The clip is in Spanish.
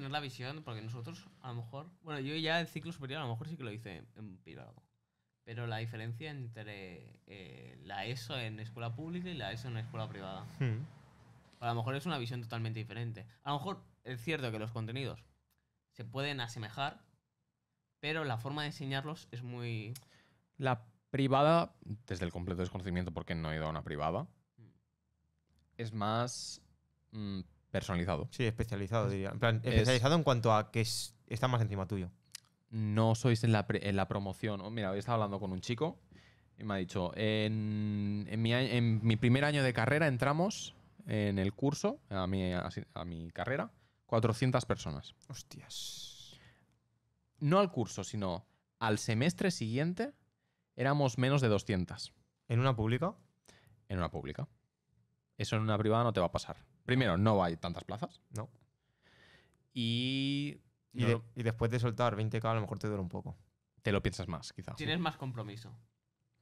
tener la visión, porque nosotros, a lo mejor, bueno, yo ya el ciclo superior a lo mejor sí que lo hice en privado. Pero la diferencia entre eh, la ESO en escuela pública y la ESO en escuela privada. Hmm. A lo mejor es una visión totalmente diferente. A lo mejor es cierto que los contenidos se pueden asemejar, pero la forma de enseñarlos es muy... La privada, desde el completo desconocimiento, porque no he ido a una privada, hmm. es más mm, Personalizado. Sí, especializado, diría. En plan, especializado en cuanto a que está más encima tuyo. No sois en la, promoción. mira, hoy estaba hablando con un chico y me ha dicho, en, mi, primer año de carrera entramos en el curso, a mi, a mi carrera, 400 personas. Hostias. No al curso, sino al semestre siguiente éramos menos de 200. ¿En una pública? En una pública. Eso en una privada no te va a pasar. Primero, no hay tantas plazas. No. Y. Y, después de soltar 20k, a lo mejor te dura un poco. Te lo piensas más, quizás. Tienes más compromiso.